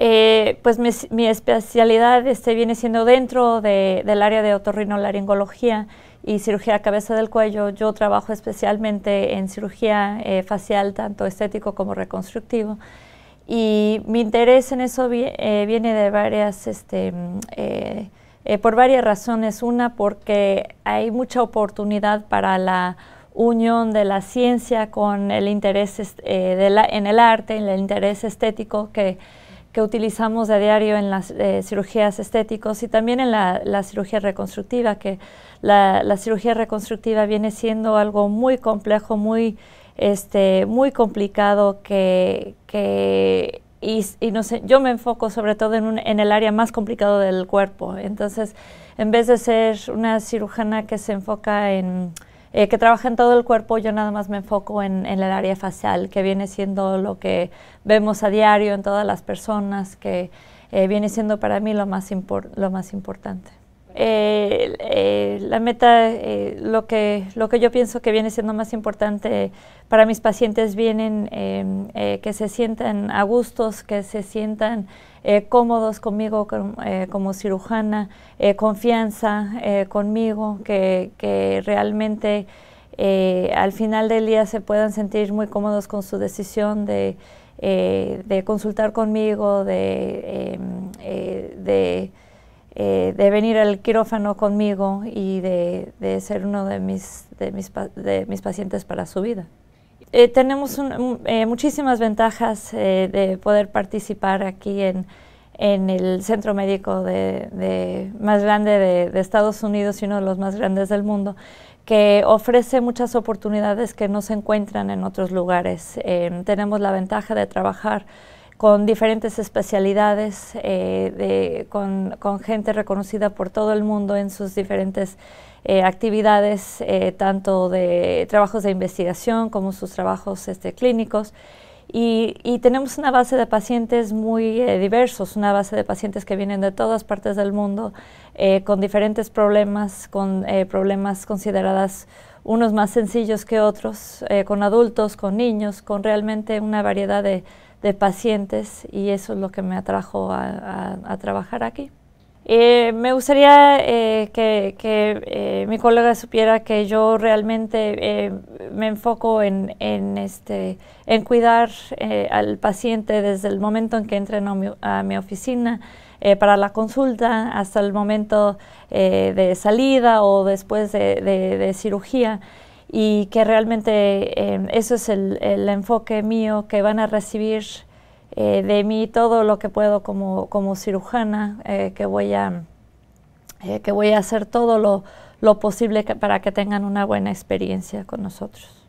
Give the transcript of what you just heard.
Eh, pues mi, especialidad este, viene siendo dentro del área de otorrinolaringología y cirugía cabeza del cuello. Yo trabajo especialmente en cirugía eh, facial, tanto estético como reconstructivo. Y mi interés en eso eh, viene de varias, este, mm, por varias razones. Una, porque hay mucha oportunidad para la unión de la ciencia con el interés este, en el arte, en el interés estético que que utilizamos a diario en las eh, cirugías estéticos y también en la, la cirugía reconstructiva, que la, la, cirugía reconstructiva viene siendo algo muy complejo, muy, este, muy complicado, que, que y, no sé, yo me enfoco sobre todo en, un, en el área más complicado del cuerpo. Entonces, en vez de ser una cirujana que se enfoca en eh, que trabaja en todo el cuerpo, yo nada más me enfoco en, el área facial, que viene siendo lo que vemos a diario en todas las personas, que eh, viene siendo para mí lo más, lo más importante. Eh, eh, la meta, eh, lo, que, lo que yo pienso que viene siendo más importante para mis pacientes, vienen em, que se sientan a gustos, que se sientan cómodos conmigo como cirujana, confianza conmigo, que, realmente al final del día se puedan sentir muy cómodos con su decisión de, de consultar conmigo, de... Em, de eh, de venir al quirófano conmigo y de, ser uno de mis, pacientes para su vida. Eh, tenemos eh, muchísimas ventajas de poder participar aquí en, en el centro médico de, más grande de, Estados Unidos y uno de los más grandes del mundo, que ofrece muchas oportunidades que no se encuentran en otros lugares. tenemos la ventaja de trabajar con diferentes especialidades, eh, con, gente reconocida por todo el mundo en sus diferentes eh, actividades, eh, tanto de trabajos de investigación como sus trabajos este, clínicos. Y, y, tenemos una base de pacientes muy diversos, una base de pacientes que vienen de todas partes del mundo, con diferentes problemas, con problemas consideradas unos más sencillos que otros, con adultos, con niños, con realmente una variedad de, de pacientes y eso es lo que me atrajo a, trabajar aquí. Eh, me gustaría eh, que, eh, mi colega supiera que yo realmente me enfoco en, este, cuidar al paciente desde el momento en que entra a mi, oficina para la consulta hasta el momento de salida o después de cirugía y que realmente eh, eso es el, enfoque mío, que van a recibir eh, de mí todo lo que puedo como, cirujana, eh, que, voy a, eh, que voy a hacer todo lo, posible para que tengan una buena experiencia con nosotros.